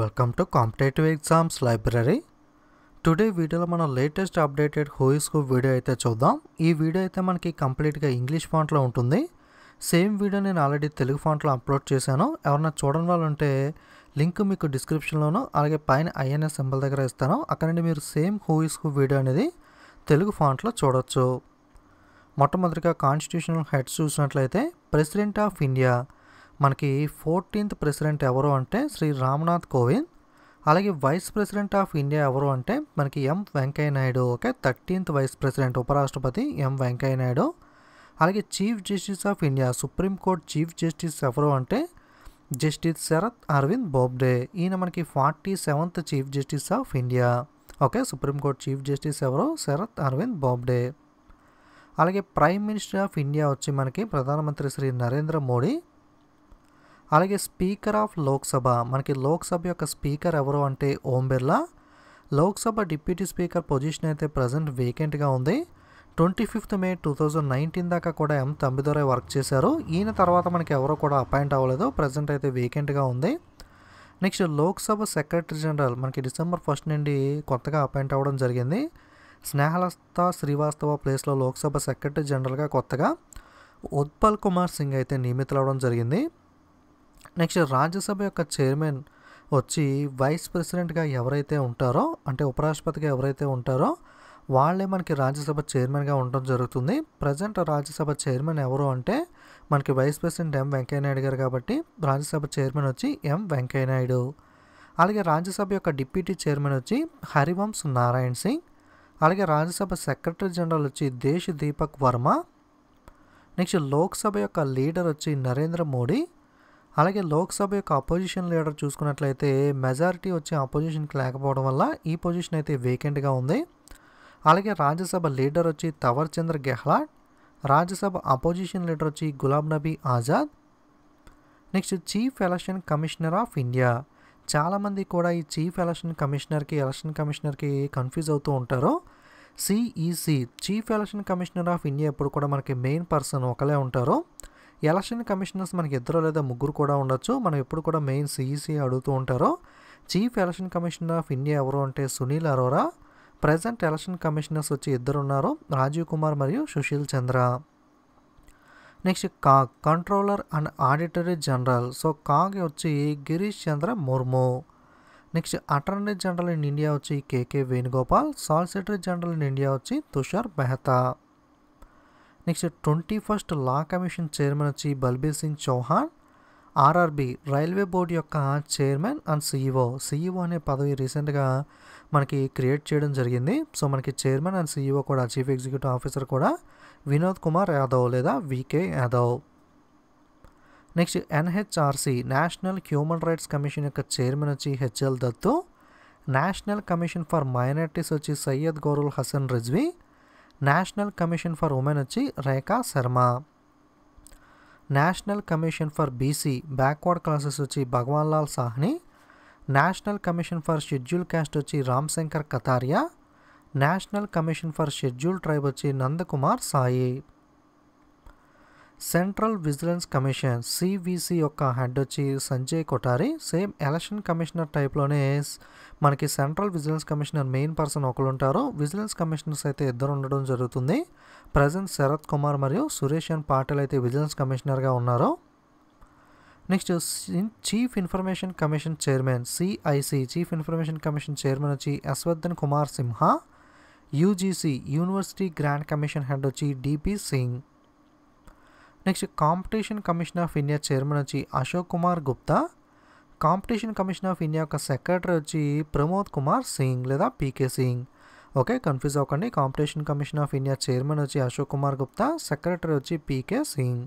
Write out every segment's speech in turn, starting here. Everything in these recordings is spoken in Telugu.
Welcome to competitive exams library today వీడియోలో మనం లేటెస్ట్ అప్డేటెడ్ హోయిస్కు వీడియో అయితే చూద్దాం ఈ వీడియో అయితే మనకి కంప్లీట్గా ఇంగ్లీష్ ఫాంట్లో ఉంటుంది సేమ్ వీడియో నేను ఆల్రెడీ తెలుగు ఫాంట్లో అప్లోడ్ చేశాను ఎవరన్నా చూడని వాళ్ళు ఉంటే లింక్ మీకు డిస్క్రిప్షన్లోను అలాగే పైన ఐఎన్ఎస్ సింబల్ దగ్గర ఇస్తాను అక్కడ నుండి మీరు సేమ్ హోయిస్కు వీడియో అనేది తెలుగు ఫాంట్లో చూడొచ్చు మొట్టమొదటిగా కాన్స్టిట్యూషనల్ హెడ్స్ చూసినట్లయితే ప్రెసిడెంట్ ఆఫ్ ఇండియా మనకి ఫోర్టీన్త్ ప్రెసిడెంట్ ఎవరు అంటే శ్రీ రామ్నాథ్ కోవింద్ అలాగే వైస్ ప్రెసిడెంట్ ఆఫ్ ఇండియా ఎవరు అంటే మనకి M Venkaiah Naidu okay thirteenth vice president ఉపరాష్ట్రపతి ఎం వెంకయ్యనాయుడు అలాగే chief justice of India supreme court chief justice ఎవరు అంటే జస్టిస్ శరత్ అరవింద్ బోబ్డే ఈయన మనకి forty seventh chief justice of India okay supreme court chief justice ఎవరు శరత్ అరవింద్ బోబ్డే అలాగే ప్రైమ్ మినిస్టర్ ఆఫ్ ఇండియా వచ్చి మనకి ప్రధానమంత్రి శ్రీ నరేంద్ర మోడీ అలాగే స్పీకర్ ఆఫ్ లోక్సభ మనకి లోక్సభ యొక్క స్పీకర్ ఎవరు అంటే Om Birla Lok Sabha deputy speaker position అయితే ప్రజెంట్ వేకెంట్గా ఉంది twenty fifth May two thousand nineteen దాకా కూడా ఎం తంబిదొరై వర్క్ చేశారు ఈయన తర్వాత మనకి ఎవరో కూడా అపాయింట్ అవ్వలేదు ప్రజెంట్ అయితే వేకెంట్గా ఉంది నెక్స్ట్ లోక్సభ సెక్రటరీ జనరల్ మనకి డిసెంబర్ ఫస్ట్ నుండి కొత్తగా అపాయింట్ అవ్వడం జరిగింది స్నేహలత శ్రీవాస్తవ ప్లేస్లో లోక్సభ సెక్రటరీ జనరల్గా కొత్తగా ఉత్పల్ కుమార్ సింగ్ అయితే అవడం జరిగింది నెక్స్ట్ రాజ్యసభ యొక్క చైర్మన్ వచ్చి వైస్ ప్రెసిడెంట్గా ఎవరైతే ఉంటారో అంటే ఉపరాష్ట్రపతిగా ఎవరైతే ఉంటారో వాళ్ళే మనకి రాజ్యసభ చైర్మన్గా ఉండడం జరుగుతుంది ప్రజెంట్ రాజ్యసభ చైర్మన్ ఎవరు అంటే మనకి వైస్ ప్రెసిడెంట్ ఎం వెంకయ్యనాయుడు గారు కాబట్టి రాజ్యసభ చైర్మన్ వచ్చి ఎం వెంకయ్యనాయుడు అలాగే రాజ్యసభ యొక్క డిప్యూటీ చైర్మన్ వచ్చి హరివంశ్ నారాయణ్ సింగ్ అలాగే రాజ్యసభ సెక్రటరీ జనరల్ వచ్చి దేశ్ దీపక్ వర్మ నెక్స్ట్ లోక్సభ యొక్క లీడర్ వచ్చి నరేంద్ర మోడీ అలాగే లోక్సభ యొక్క అపోజిషన్ లీడర్ చూసుకున్నట్లయితే మెజారిటీ వచ్చే అపోజిషన్కి లేకపోవడం వల్ల ఈ పొజిషన్ అయితే వేకెంట్గా ఉంది అలాగే రాజ్యసభ లీడర్ వచ్చి తవర్ చంద్ర గెహ్లాట్ రాజ్యసభ అపోజిషన్ లీడర్ వచ్చి గులాబ్ Nabi Azad next chief election commissioner of India చాలామంది కూడా ఈ చీఫ్ ఎలక్షన్ కమిషనర్కి ఎలక్షన్ కమిషనర్కి కన్ఫ్యూజ్ అవుతూ ఉంటారు CEC chief election commissioner of India ఎప్పుడు కూడా మనకి మెయిన్ పర్సన్ ఒకలే ఉంటారు ఎలక్షన్ కమిషనర్స్ మనకి ఇద్దరు లేదా ముగ్గురు కూడా ఉండొచ్చు మనం ఎప్పుడు కూడా మెయిన్ సిఈసీ అడుగుతూ ఉంటారో chief election commissioner of India ఎవరు అంటే Sunil Arora present election commissioners వచ్చి ఇద్దరు ఉన్నారు రాజీవ్ కుమార్ మరియు Sushil Chandra next CAG controller and auditor general so CAG వచ్చి Girish Chandra Murmu next attorney general in India వచ్చి K K Venugopal solicitor general in India వచ్చి Tushar Mehta next twenty first law commission chairman వచ్చి Balbir Singh Chauhan RRB railway board యొక్క చైర్మన్ అండ్ సీఈఓ సీఈఓ అనే పదవి రీసెంట్గా మనకి క్రియేట్ చేయడం జరిగింది సో మనకి చైర్మన్ అండ్ సీఈఓ కూడా చీఫ్ ఎగ్జిక్యూటివ్ ఆఫీసర్ కూడా వినోద్ కుమార్ యాదవ్ లేదా V K Yadav next NHRC national human rights commission యొక్క చైర్మన్ వచ్చి H L Dattu national commission for minorities వచ్చి Syed Ghayorul Hasan Rizvi national commission for women వచ్చి Rekha Sharma national commission for BC backward classes వచ్చి Bhagwan Lal Sahni national commission for schedule caste వచ్చి Ram Shankar Katheria national commission for schedule tribe వచ్చి Nand Kumar Sai central vigilance commission CVC యొక్క హెడ్ వచ్చి Sanjay Kothari same election commissioner టైప్లోనే మనకి central vigilance commissioner main person ఒకరు ఉంటారు విజిలెన్స్ కమిషనర్స్ అయితే ఇద్దరు ఉండడం జరుగుతుంది ప్రజెంట్ శరత్ కుమార్ మరియు సురేష్ అన్ పాటిల్ అయితే విజిలెన్స్ కమిషనర్గా ఉన్నారు next chief information commission chairman CIC chief information commission chairman వచ్చి Yashvardhan Kumar Sinha UGC university grand commission head వచ్చి D P Singh next competition commission of India chairman వచ్చి Ashok Kumar Gupta competition commission of India యొక్క సెక్రటరీ వచ్చి ప్రమోద్ కుమార్ సింగ్ లేదా పీకే సింగ్ ఓకే కన్ఫ్యూజ్ అవ్వకండి competition commission of India chairman వచ్చి అశోక్ కుమార్ గుప్తా సెక్రటరీ వచ్చి P K Singh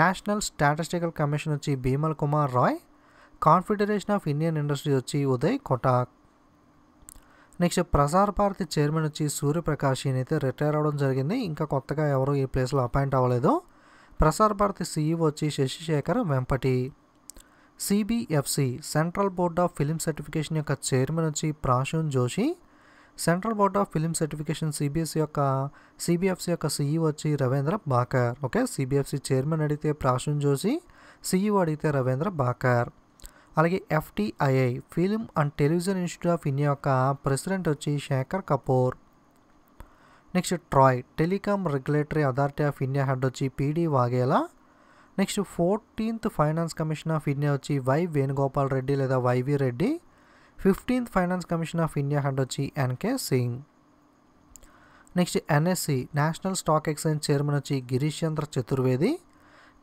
national statistical commission వచ్చి Bimal Kumar Roy confederation of Indian industry వచ్చి ఉదయ్ కొటాక్ నెక్స్ట్ ప్రసార్ భారతి చైర్మన్ వచ్చి సూర్యప్రకాష్ ఈయనైతే రిటైర్ అవ్వడం జరిగింది ఇంకా కొత్తగా ఎవరు ఈ ప్లేస్లో అపాయింట్ అవ్వలేదు ప్రసార్ భారతి సీఈఓ వచ్చి Shashi Shekhar Vempati CBFC central board of film certification యొక్క చైర్మన్ వచ్చి Prasoon Joshi central board of film certification CBSE యొక్క సిబిఎఫ్సి యొక్క సీఈఓ వచ్చి Ravindra Bhakar okay CBFC chairman అడిగితే ప్రాశూన్ జోషి సీఈఓ అడిగితే రవీంద్ర బాకర్ అలాగే FTII film and television institute of India యొక్క ప్రెసిడెంట్ వచ్చి Shekhar Kapur next TRAI telecom regulatory authority of India head వచ్చి P D Vaghela next fourteenth finance commission of India వచ్చి వై వేణుగోపాల్ రెడ్డి లేదా Y V Reddy fifteenth finance commission of India head వచ్చి N K Singh next NSC national stock exchange chairman వచ్చి Girish Chandra Chaturvedi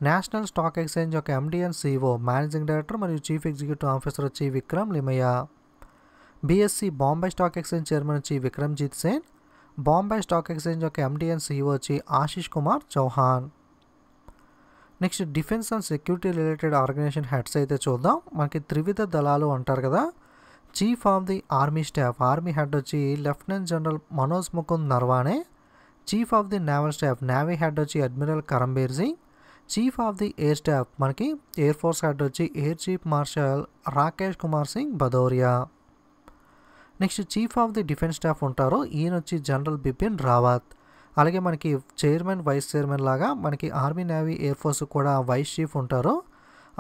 national stock exchange యొక్క MD and CEO managing director మరియు చీఫ్ ఎగ్జిక్యూటివ్ ఆఫీసర్ వచ్చి Vikram Limaye BSC Bombay stock exchange chairman వచ్చి విక్రమ్జీత్ సేన్ బాంబే స్టాక్ ఎక్స్చేంజ్ యొక్క ఎండి అండ్ సిఇఓ వచ్చి Ashish Kumar Chauhan next defence and security related organisation heads అయితే చూద్దాం మనకి త్రివిధ దళాలు అంటారు కదా chief of the army staff army head వచ్చి lieutenant general Manoj Mukund Naravane chief of the naval staff navy head వచ్చి admiral Karambir Singh chief of the air staff మనకి ఎయిర్ ఫోర్స్ హెడ్ వచ్చి air chief marshal Rakesh Kumar Singh Bhadauria next chief of the defence staff ఉంటారు ఈయన వచ్చి జనరల్ బిపిన్ రావత్ అలాగే మనకి చైర్మన్ వైస్ చైర్మన్ లాగా మనకి ఆర్మీ నేవీ ఎయిర్ ఫోర్స్ కూడా వైస్ చీఫ్ ఉంటారు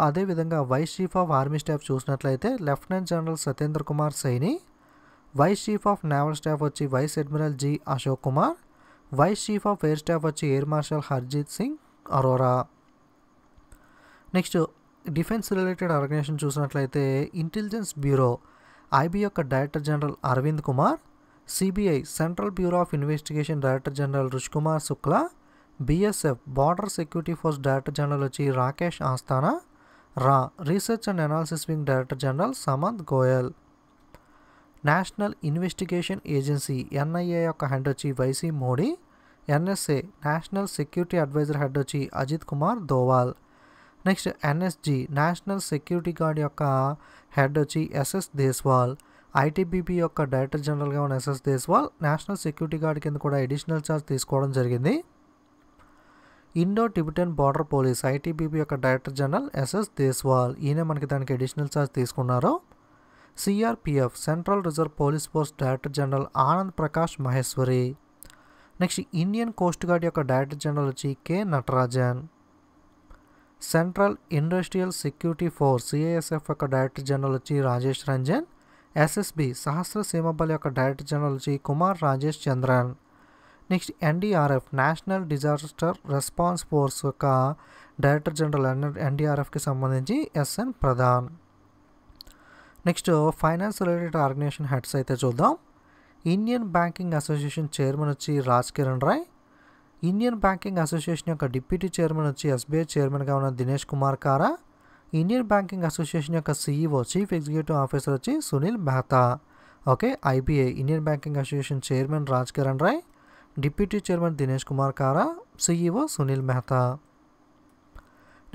అదేవిధంగా vice chief of army staff చూసినట్లయితే lieutenant general Satyendra Kumar Saini vice chief of naval staff వచ్చి vice admiral G Ashok Kumar vice chief of air staff వచ్చి air marshal Harjit Singh Arora next defence related organisation చూసినట్లయితే ఇంటెలిజెన్స్ బ్యూరో ఐబీ యొక్క director general Arvind Kumar CBI central bureau of investigation director general Rishi Kumar Shukla BSF border security force director general వచ్చి రాకేష్ ఆస్థానా రా research and analysis wing director general Samant Goel national investigation agency NIA యొక్క హెడ్ వచ్చి Y C Modi NSA national security adviser head వచ్చి Ajit Kumar Doval next NSG national security guard యొక్క హెడ్ వచ్చి ఎస్ఎస్ దేశ్వాల్ ఐటీబీపీ యొక్క డైరెక్టర్ జనరల్గా ఉన్న S S Deswal national security guard కింద కూడా అడిషనల్ ఛార్జ్ తీసుకోవడం జరిగింది Indo Tibetan border police ITBP యొక్క డైరెక్టర్ జనరల్ ఎస్ఎస్ దేశ్వాల్ ఈయన మనకి దానికి అడిషనల్ ఛార్జ్ తీసుకున్నారు CRPF central reserve police force director general Anand Prakash Maheshwari next Indian coast guard యొక్క డైరెక్టర్ జనరల్ వచ్చి K Natarajan central industrial security force CSF director general Rajesh Ranjan SSB Sashastra Seema Bal या director general Kumar Rajesh Chandran next NDRF national disaster response force का डायरेक्टर जनरल एनडीआरएफ की संबंधी S N Pradhan next finance related organisation heads चूदा Indian banking असोसीये चैरम Rajkiran Rai Indian banking association యొక్క డిప్యూటీ చైర్మన్ వచ్చి ఎస్బీఐ చైర్మన్గా ఉన్న Dinesh Kumar Khara Indian banking association యొక్క సీఈఓ చీఫ్ ఎగ్జిక్యూటివ్ ఆఫీసర్ వచ్చి Sunil Mehta okay IBI Indian banking association chairman Raj Kiran Rai deputy chairman Dinesh Kumar Khara CEO Sunil Mehta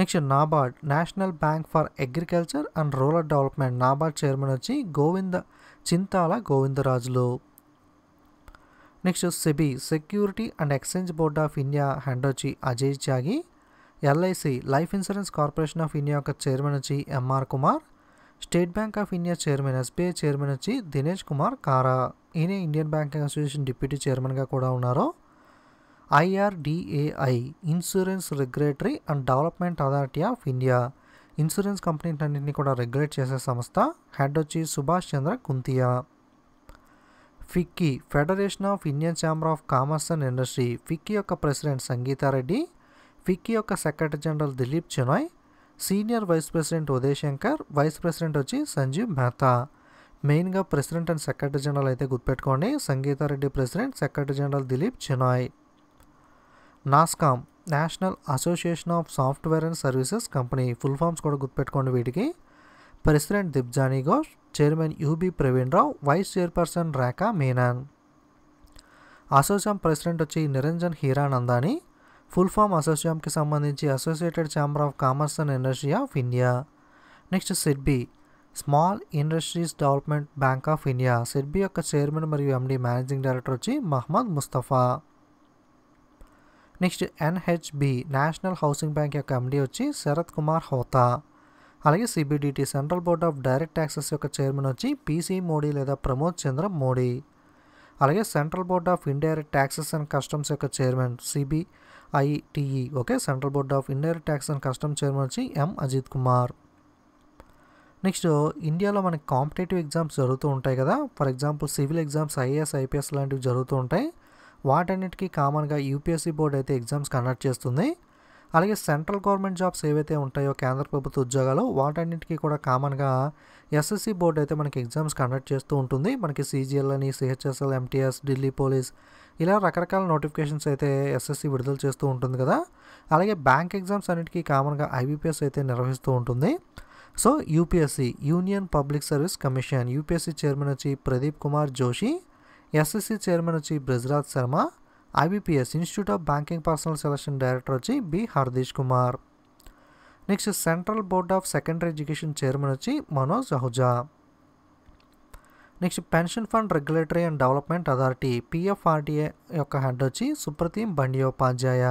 next NABARD national bank for agriculture and rural development NABARD chairman వచ్చి Govinda Chintala Govindarajulu next SEBI security and exchange board of India head వచ్చి అజయ్ త్యాగి LIC life insurance corporation of India యొక్క చైర్మన్ వచ్చి M R Kumar state bank of India chairman SBI chairman వచ్చి దినేష్ కుమార్ కారా ఈయన ఇండియన్ బ్యాంకింగ్ అసోసియేషన్ డిప్యూటీ చైర్మన్గా కూడా ఉన్నారు IRDAI insurance regulatory and development authority of India insurance కంపెనీలన్నింటినీ కూడా రెగ్యులేట్ చేసే సంస్థ హెడ్ వచ్చి Subhash Chandra Khuntia FICCI federation of Indian chamber of commerce and industry FICCI యొక్క ప్రెసిడెంట్ సంగీతారెడ్డి ఫిక్కీ యొక్క secretary general Dilip Chenoy senior vice president Uday Shankar vice president వచ్చి సంజీవ్ మెహతా మెయిన్గా ప్రెసిడెంట్ అండ్ సెక్రటరీ జనరల్ అయితే గుర్తుపెట్టుకోండి Sangeeta Reddy president secretary general Dilip Chinoy NASSCOM national association of software and services company full forms కూడా గుర్తుపెట్టుకోండి వీటికి President Dibjani Ghosh, Chairman UB Praveen Rao, Vice Chairperson Raka Menon. ASSOCHAM president వచ్చి నిరంజన్ హీరానందాని ఫుల్ ఫామ్ అసోసియంకి సంబంధించి associated chamber of commerce and industry of India next SIDBI small industries development bank of India SIDBI యొక్క చైర్మన్ మరియు ఎండి మేనేజింగ్ డైరెక్టర్ వచ్చి Mohammad Mustafa next NHB national housing bank యొక్క ఎండి వచ్చి శరత్ కుమార్ హోతా అలాగే CBDT central board of direct taxes యొక్క చైర్మన్ వచ్చి పీసీ మోడీ లేదా ప్రమోద్ చంద్ర మోడీ అలాగే central board of indirect taxes and customs యొక్క chairman CBITE e, okay central board of indirect tax and customs chairman వచ్చి ఎం అజిత్ కుమార్ నెక్స్ట్ ఇండియాలో మనకి కాంపిటేటివ్ ఎగ్జామ్స్ జరుగుతూ ఉంటాయి కదా for example civil exams IAS IPS లాంటివి జరుగుతూ ఉంటాయి వాటన్నిటికీ కామన్గా యూపీఎస్సీ బోర్డు అయితే ఎగ్జామ్స్ కండక్ట్ చేస్తుంది అలాగే సెంట్రల్ గవర్నమెంట్ జాబ్స్ ఏవైతే ఉంటాయో కేంద్ర ప్రభుత్వ ఉద్యోగాలు వాటన్నింటికీ కూడా కామన్గా ఎస్ఎస్సి బోర్డు అయితే మనకి ఎగ్జామ్స్ కండక్ట్ చేస్తూ ఉంటుంది మనకి సీజీఎల్ అని సిహెచ్ఎస్ఎల్ ఎంటీఎస్ ఢిల్లీ పోలీస్ ఇలా రకరకాల నోటిఫికేషన్స్ అయితే ఎస్ఎస్సి విడుదల చేస్తూ ఉంటుంది కదా అలాగే బ్యాంక్ ఎగ్జామ్స్ అన్నిటికీ కామన్గా ఐబీపీఎస్ అయితే నిర్వహిస్తూ ఉంటుంది so UPSC union public service commission UPSC chairman వచ్చి ప్రదీప్ కుమార్ జోషి ఎస్ఎస్సి చైర్మన్ వచ్చి Brajraj Sharma IBPS institute of banking personnel selection director వచ్చి B Hardeesh Kumar next central board of secondary education chairman వచ్చి Manoj Ahuja next pension fund regulatory and development authority PFRDA యొక్క హెడ్ వచ్చి సుప్రతీం బండియోపాధ్యాయ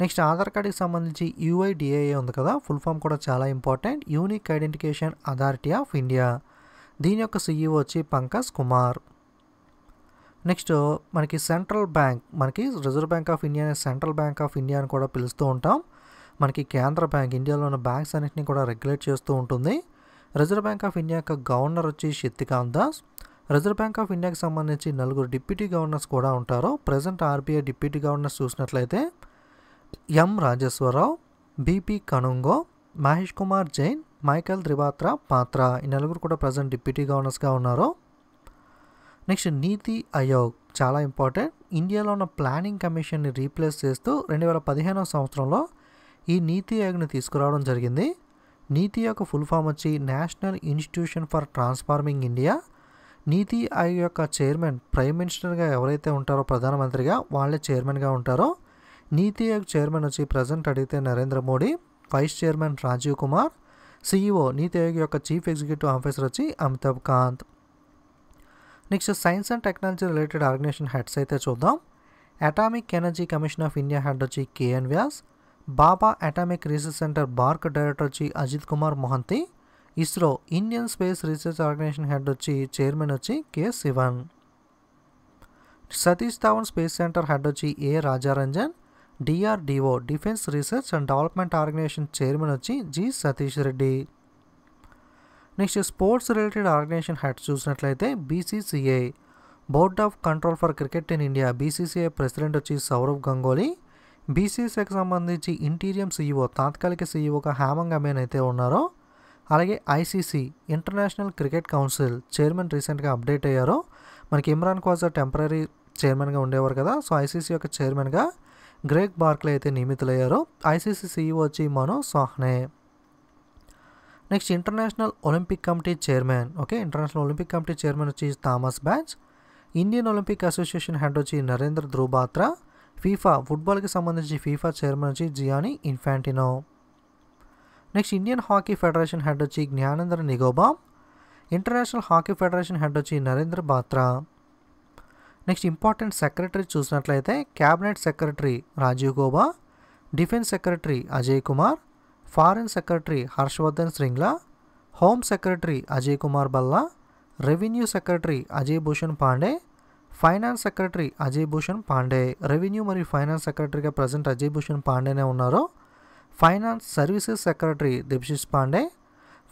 నెక్స్ట్ ఆధార్ కార్డుకి సంబంధించి యూఐడిఏఏ ఉంది కదా ఫుల్ ఫామ్ కూడా చాలా important unique identification authority of India దీని యొక్క సీఈఓ వచ్చి పంకజ్ కుమార్ నెక్స్ట్ మనకి సెంట్రల్ బ్యాంక్ మనకి reserve bank of India central bank of India అని కూడా పిలుస్తూ ఉంటాం మనకి కేంద్ర బ్యాంక్ ఇండియాలో ఉన్న బ్యాంక్స్ అన్నింటినీ కూడా రెగ్యులేట్ చేస్తూ ఉంటుంది రిజర్వ్ బ్యాంక్ ఆఫ్ ఇండియా యొక్క గవర్నర్ వచ్చి Shaktikanta Das reserve bank of ఇండియాకి సంబంధించి నలుగురు డిప్యూటీ గవర్నర్స్ కూడా ఉంటారు ప్రజెంట్ ఆర్బీఐ డిప్యూటీ గవర్నర్స్ చూసినట్లయితే M Rajeshwar Rao BP Kanungo Mahesh Kumar Jain Michael త్రివాత్ర పాత్ర ఈ నలుగురు కూడా ప్రజెంట్ డిప్యూటీ గవర్నర్స్గా ఉన్నారు నెక్స్ట్ నీతి ఆయోగ్ చాలా ఇంపార్టెంట్ ఇండియాలో ఉన్న ప్లానింగ్ కమిషన్ని రీప్లేస్ చేస్తూ రెండు వేల పదిహేనవ సంవత్సరంలో ఈ నీతి ఆయోగ్ని తీసుకురావడం జరిగింది నీతి యొక్క ఫుల్ ఫామ్ వచ్చి national institution for transforming India NITI Aayog యొక్క చైర్మన్ ప్రైమ్ మినిస్టర్గా ఎవరైతే ఉంటారో ప్రధానమంత్రిగా వాళ్ళే చైర్మన్గా ఉంటారో నీతి ఆయోగ్ చైర్మన్ వచ్చి ప్రజెంట్ అడిగితే Narendra Modi vice chairman Rajiv Kumar CEO నీతి ఆయోగ్ యొక్క చీఫ్ ఎగ్జిక్యూటివ్ ఆఫీసర్ వచ్చి Amitabh Kanth నిక్స్ science and technology related organisation heads అయితే చూద్దాం atomic energy commission of India హెడ్ర్చి కె.ఎన్.వ్యాస్ Baba atomic research centre BARC డైరెక్టర్ర్చి Ajit Kumar Mahanti ISRO Indian space research organisation హెడ్ర్చి చైర్మన్ర్చి కే.సివన్ Satish 타উন space centre హెడ్ర్చి ఏ.రాజరాঞ্জন డిఆర్ডিও defence research and development organisation చైర్మన్ర్చి జి.సతీష్ Reddy next sports related organisation heads చూసినట్లయితే BCCI board of control for cricket in India BCCI president వచ్చి సౌరవ్ గంగోలీ బీసీసీఐకి సంబంధించి ఇంటీరియం సీఈఓ తాత్కాలిక సీఈఓగా హేమంగ్ అమేన్ అయితే ఉన్నారో అలాగే ICC international cricket council chairman రీసెంట్గా అప్డేట్ అయ్యారు మనకి ఇమ్రాన్ ఖాజా టెంపరీ చైర్మన్గా ఉండేవారు కదా సో ఐసీసీ యొక్క చైర్మన్గా గ్రేక్ బార్క్లే అయితే నియమితులయ్యారు ఐసీసీ సీఈఓ వచ్చి మనో సాహ్నే next international Olympic committee chairman okay international Olympic committee chairman Thomas Bach Indian Olympic association head वी नरेंद्र ध्रुबात्रा फीफा फुटबा की संबंधी FIFA chairman Gianni Infantino next Indian hockey federation head वी Gyanendra Ningombam international hockey federation head वी Narendra Batra next important secretary चूस न cabinet secretary Rajiv Gauba defence secretary Ajay Kumar Foreign Secretary Harshvardhan Sringla, Home Secretary Ajay Kumar Balla, Revenue Secretary Ajay Bhushan Pandey, finance secretary Ajay Bhushan Pandey revenue మరియు ఫైనాన్స్ సెక్రటరీగా ప్రజెంట్ అజయ్ భూషణ్ పాండేనే ఉన్నారు finance services secretary Debasish Pandey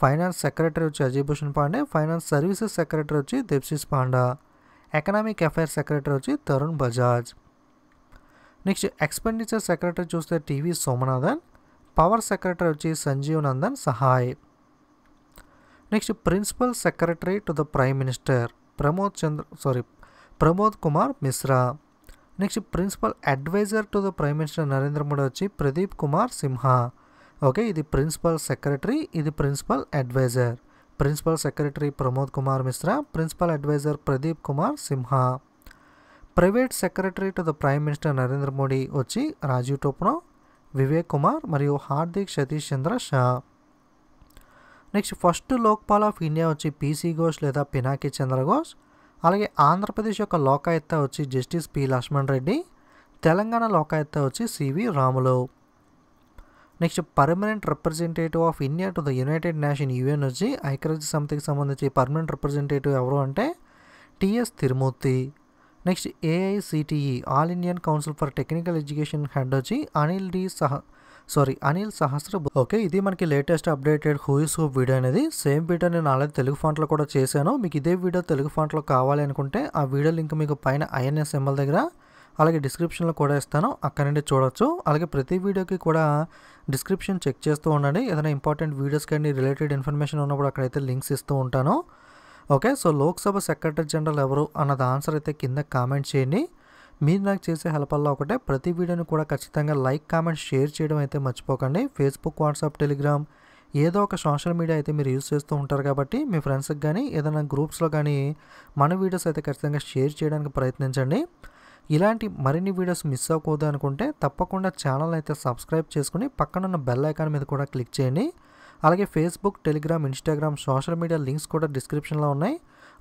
finance secretary వచ్చి Ajay Bhushan Pandey finance services secretary వచ్చి Debasish Panda economic affairs secretary వచ్చి Tarun Bajaj next expenditure secretary చూస్తే TV Somanathan power secretary Sanjiv Nandan Sahai next principal secretary to the prime minister Pramod Chandra sorry Pramod Kumar Mishra next principal adviser to the prime minister Narendra Modi वी प्रदीप कुमार सिंह ओके इध प्रिंसपल सैक्रटरी इध principal adviser principal secretary Pramod Kumar Mishra principal adviser Pradeep Kumar Sinha private secretary to the prime minister Narendra Modi वी राजीव टोपनों వివేక్ కుమార్ మరియు Hardik Satish Chandra Shah next first Lokpal of India వచ్చి పీసీ ఘోష్ లేదా పినాకి చంద్ర ఘోష్ అలాగే ఆంధ్రప్రదేశ్ యొక్క లోకాయుత్త వచ్చి జస్టిస్ పి లక్ష్మణ్ రెడ్డి తెలంగాణ లోకాయుత్త వచ్చి CV Ramulu next permanent representative of India to the united nation UN వచ్చి ఐక్యరాజ్య సమితికి సంబంధించి పర్మనెంట్ రిప్రజెంటేటివ్ ఎవరు అంటే TS Tirumurti next AICTE all Indian council for technical education head వచ్చి అనిల్ డి సహ సారీ అనిల్ సహస్ర ఓకే ఇది మనకి latest updated who is who video అనేది సేమ్ వీడియో నేను ఆల్రెడీ తెలుగు ఫాంట్లో కూడా చేశాను మీకు ఇదే వీడియో తెలుగు ఫాంట్లో కావాలి అనుకుంటే ఆ వీడియో లింక్ మీకు పైన ఐఎన్ఎస్ ఎంఎల్ దగ్గర అలాగే డిస్క్రిప్షన్లో కూడా ఇస్తాను అక్కడ నుండి చూడొచ్చు అలాగే ప్రతి వీడియోకి కూడా డిస్క్రిప్షన్ చెక్ చేస్తూ ఉండండి ఏదైనా ఇంపార్టెంట్ వీడియోస్ కానీ రిలేటెడ్ ఇన్ఫర్మేషన్ ఉన్నప్పుడు అక్కడైతే లింక్స్ ఇస్తూ ఉంటాను okay so Lok Sabha secretary general ఎవరు అన్నది ఆన్సర్ అయితే కింద కామెంట్ చేయండి మీరు నాకు చేసే హెల్ప్ వల్ల ఒకటే ప్రతి వీడియోని కూడా ఖచ్చితంగా లైక్ కామెంట్ షేర్ చేయడం అయితే మర్చిపోకండి ఫేస్బుక్ వాట్సాప్ టెలిగ్రామ్ ఏదో ఒక సోషల్ మీడియా అయితే మీరు యూస్ చేస్తూ ఉంటారు కాబట్టి మీ ఫ్రెండ్స్కి కానీ ఏదైనా గ్రూప్స్లో కానీ మన వీడియోస్ అయితే ఖచ్చితంగా షేర్ చేయడానికి ప్రయత్నించండి ఇలాంటి మరిన్ని వీడియోస్ మిస్ అవ్వకూడదు అనుకుంటే తప్పకుండా ఛానల్ అయితే సబ్స్క్రైబ్ చేసుకుని పక్కనున్న బెల్ ఐకాన్ మీద కూడా క్లిక్ చేయండి అలాగే Facebook Telegram Instagram social media links కూడా డిస్క్రిప్షన్లో ఉన్నాయి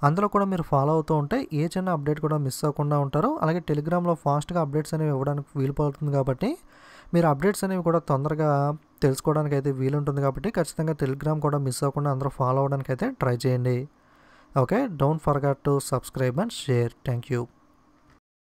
అందులో కూడా మీరు ఫాలో అవుతూ ఉంటే ఏ చిన్న అప్డేట్ కూడా మిస్ అవ్వకుండా ఉంటారు అలాగే టెలిగ్రామ్లో ఫాస్ట్గా అప్డేట్స్ అనేవి ఇవ్వడానికి వీలుపడుతుంది కాబట్టి మీరు అప్డేట్స్ అనేవి కూడా తొందరగా తెలుసుకోవడానికి అయితే వీలుంటుంది కాబట్టి ఖచ్చితంగా టెలిగ్రామ్ కూడా మిస్ అవ్వకుండా అందరూ ఫాలో అవ్వడానికి అయితే ట్రై చేయండి okay don't forgot to subscribe and share thank you